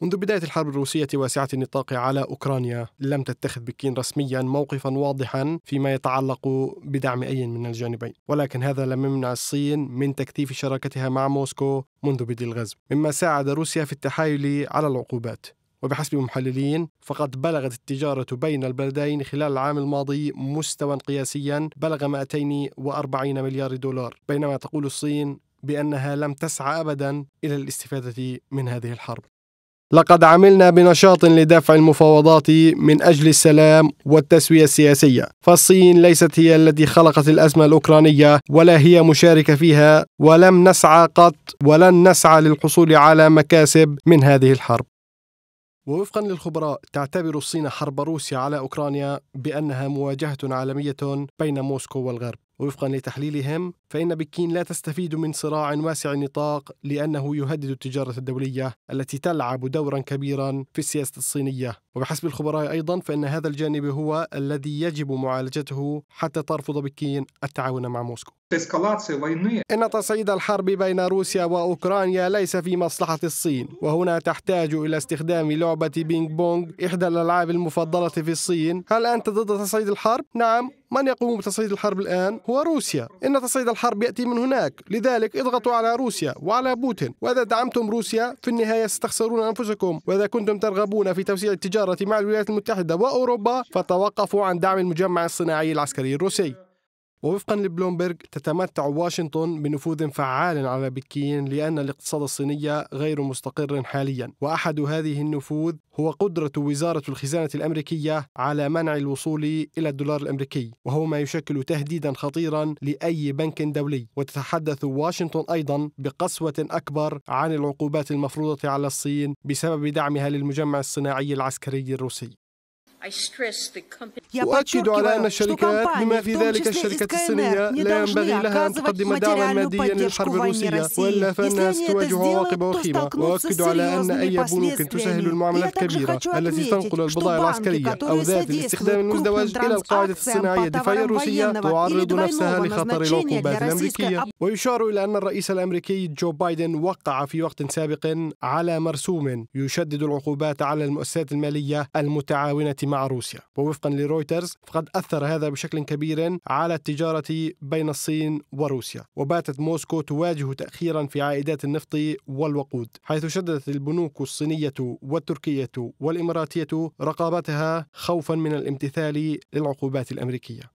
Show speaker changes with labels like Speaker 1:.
Speaker 1: منذ بداية الحرب الروسية واسعة النطاق على أوكرانيا لم تتخذ بكين رسميا موقفا واضحا فيما يتعلق بدعم أي من الجانبين ولكن هذا لم يمنع الصين من تكثيف شراكتها مع موسكو منذ بدء الغزو مما ساعد روسيا في التحايل على العقوبات وبحسب محللين فقد بلغت التجارة بين البلدين خلال العام الماضي مستوى قياسيا بلغ 240 مليار دولار بينما تقول الصين بأنها لم تسعى أبدا إلى الاستفادة من هذه الحرب لقد عملنا بنشاط لدفع المفاوضات من أجل السلام والتسوية السياسية فالصين ليست هي التي خلقت الأزمة الأوكرانية ولا هي مشاركة فيها ولم نسعى قط ولن نسعى للحصول على مكاسب من هذه الحرب ووفقا للخبراء تعتبر الصين حرب روسيا على أوكرانيا بأنها مواجهة عالمية بين موسكو والغرب ووفقا لتحليلهم فإن بكين لا تستفيد من صراع واسع النطاق لأنه يهدد التجارة الدولية التي تلعب دورا كبيرا في السياسة الصينية وبحسب الخبراء أيضا فإن هذا الجانب هو الذي يجب معالجته حتى ترفض بكين التعاون مع موسكو إن تصعيد الحرب بين روسيا وأوكرانيا ليس في مصلحة الصين وهنا تحتاج إلى استخدام لعبة بينج بونج إحدى الألعاب المفضلة في الصين هل أنت ضد تصعيد الحرب؟ نعم من يقوم بتصعيد الحرب الآن هو روسيا إن تصعيد الحرب يأتي من هناك لذلك اضغطوا على روسيا وعلى بوتين وإذا دعمتم روسيا في النهاية ستخسرون أنفسكم وإذا كنتم ترغبون في توسيع التجارة مع الولايات المتحدة وأوروبا فتوقفوا عن دعم المجمع الصناعي العسكري الروسي ووفقا لبلومبرغ تتمتع واشنطن بنفوذ فعال على بكين لأن الاقتصاد الصيني غير مستقر حاليا وأحد هذه النفوذ هو قدرة وزارة الخزانة الأمريكية على منع الوصول إلى الدولار الأمريكي وهو ما يشكل تهديدا خطيرا لأي بنك دولي وتتحدث واشنطن أيضا بقسوة أكبر عن العقوبات المفروضة على الصين بسبب دعمها للمجمع الصناعي العسكري الروسي وأكد على أن الشركات بما في ذلك الشركة الصينية لا ينبغي لها أن تقدم دعما ماديا للحرب الروسية وإلا فالناس تواجه عواقب وخيمة وأؤكد على أن أي بنوك تسهل المعاملات الكبيرة التي تنقل البضائع العسكرية أو ذات الاستخدام المزدوج إلى القاعدة الصناعية الدفاعية الروسية تعرض نفسها لخطر العقوبات الأمريكية ويشار إلى أن الرئيس الأمريكي جو بايدن وقع في وقت سابق على مرسوم يشدد العقوبات على المؤسسات المالية المتعاونة مع روسيا ووفقا لرويترز فقد أثر هذا بشكل كبير على التجارة بين الصين وروسيا وباتت موسكو تواجه تأخيرا في عائدات النفط والوقود حيث شددت البنوك الصينية والتركية والإماراتية رقابتها خوفا من الامتثال للعقوبات الأمريكية